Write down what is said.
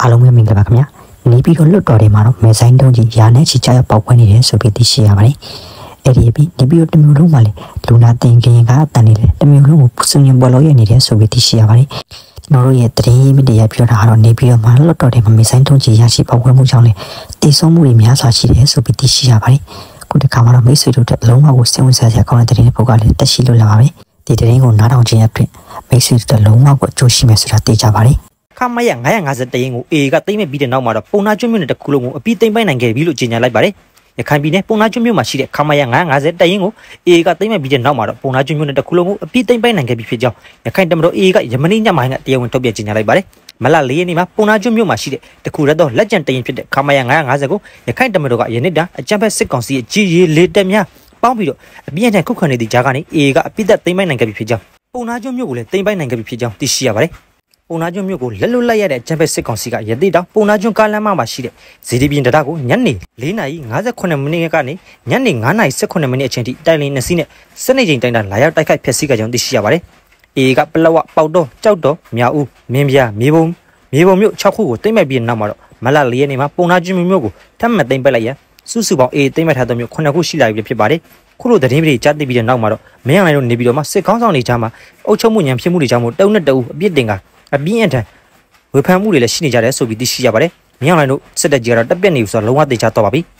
အားလုံးပဲမင်္ဂလာပါခင်ဗျာနေပြီးတော့လွတ်တော်တွေမှာတော့မဲဆိုင်တုံးကြီးရာနဲ့ချီချရောက်ပောက်ခွဲနေတယ်ဆိုပြီးသိရှိရပါတယ်အဲ့ဒီပြီးနေပြီးတော့တမျိုးလုံးမှာလေလူနာတင်ခင်ကအတန်နေလေတမျိုးလုံးကိုပူစင်ရင်ပေါ်လို့ရနေတယ်ဆိုပြီးသိရှိရပါတယ်ကျွန်တော်တို့ရဲ့တရင်မြစ်တရားပြောတာကတော့နေပြီးတော့မလွတ်တော်တွေမှာမေဆိုင်တုံးကြီးရရှိပောက်ခွဲမှုကြောင့်လေတည်ဆုံးမှုတွေများစွာရှိတယ်ဆိုပြီးသိရှိရပါတယ်ခုတစ်ခါမှာတော့မိတ်ဆွေတို့အလုံးဝကိုစိတ်ဝင်စားစရာကောင်းတဲ့တရင်ပုဂ္ဂိုလ်လေးတက်ရှိလို့လာပါပဲဒီတရင်ကိုနားထောင်ခြင်းအပြင်မိတ်ဆွေတို့အလုံးဝကိုအကျိုးရှိမယ်ဆိုတာသိကြပါတယ်ခမရ950တရင်ကို AA ကသိမ်းမဲ့ပြီးတဲ့နောက်မှာတော့ပုံနာကျွတ်မြို့နယ်တစ်ခုလုံးကိုအပြီးသိမ်းပိုက်နိုင်ခဲ့ပြီလို့ကြေညာလိုက်ပါတယ်ရခိုင်ပြည်နယ်ပုံနာကျွတ်မြို့မှာရှိတဲ့ခမရ950တရင်ကို AA ကသိမ်းမဲ့ပြီးတဲ့နောက်မှာတော့ပုံနာကျွတ်မြို့နယ်တစ်ခုလုံးကိုအပြီးသိမ်းပိုက်နိုင်ခဲ့ပြီဖြစ်ကြောင်းရခိုင်တပ်မတော် AA ကယမနေ့ညပိုင်းကတရားဝင်ထုတ်ပြန်ကြေညာလိုက်ပါတယ်မလ၄ရက်နေ့မှာပုံနာကျွတ်မြို့မှာရှိတဲ့တခုရတော့လက်ကျန်တရင်ဖြစ်တဲ့ခမရ950ကိုရခိုင်တပ်မတော်ကယနေ့တန်းအကြမ်းဖက်စစ်ကောင်စီရဲ့ကြီးရေးလေတက်များပေါင်းပြီးတော့အပြင်းထန်ခုခံနေတဲ့ကြားကနေ AA ကအပြစ်သက်သိမ်းပိုက်နိုင်ခဲ့ပြီဖြစ်ကြောင်းပုံနာကျွတ်မြို့ကိုလည်းသိမ်းပိုက်နိုင်ခဲ့ပြီဖြစ်ကြောင်းသိရှိရပါတယ်ပုံနာကျွန်းမြို့ကိုလက်လွတ်လိုက်ရတဲ့ဂျမ်ဘက်စစ်ကောင်စီကရတိတောင်ပုံနာကျွန်းကားလမ်းမမှာရှိတဲ့ဇီဒီပြင်းတရကိုညနေ4:58မိနစ်ကနေညနေ9:18မိနစ်အချိန်ထိတိုင်လင်းနှစ်စီးနဲ့စစ်နေချိန်တိုင်တာလာရောက်တိုက်ခိုက်ဖျက်ဆီးခဲ့ကြောင်းသိရှိရပါတယ်။ AA ကပလောဝပေါက်တော့ကြောက်တော့မြောက်ဦးမင်းပြမြေပုံမြေပုံမြို့6ခုကိုတိမ့်မဲ့ပြီးနောက်မှာတော့မလ၄ရက်နေ့မှာပုံနာကျွန်းမြို့ကိုထပ်မံတိမ့်ပက်လိုက်ရန်စုစုပေါင်း AA တိမ့်မဲ့ထားသောမြို့9ခုရှိလာပြီဖြစ်ပါတယ်။ခုလိုသတင်းပြည်ကြားသိပြီးတဲ့နောက်မှာတော့မင်းအောင်လှိုင်တို့နေပြီးတော့မှစစ်ကောင်းဆောင်တွေကြားမှာအုပ်ချုပ်မှုညံဖြစ်မှုတွေကြောင့်မို့တုံနဲ့တူအပြစ်တင်ကအပြင်းအထန်ဝေဖန်မှုတွေလည်းရှိနေကြတယ်ဆိုပြီးသိရှိရပါတယ်။မြောင်လိုင်းတို့စစ်တပ်ကြီးကတော့တက်ပြက်နေပြီဆိုတော့လုံးဝသိချတော့ပါပြီ။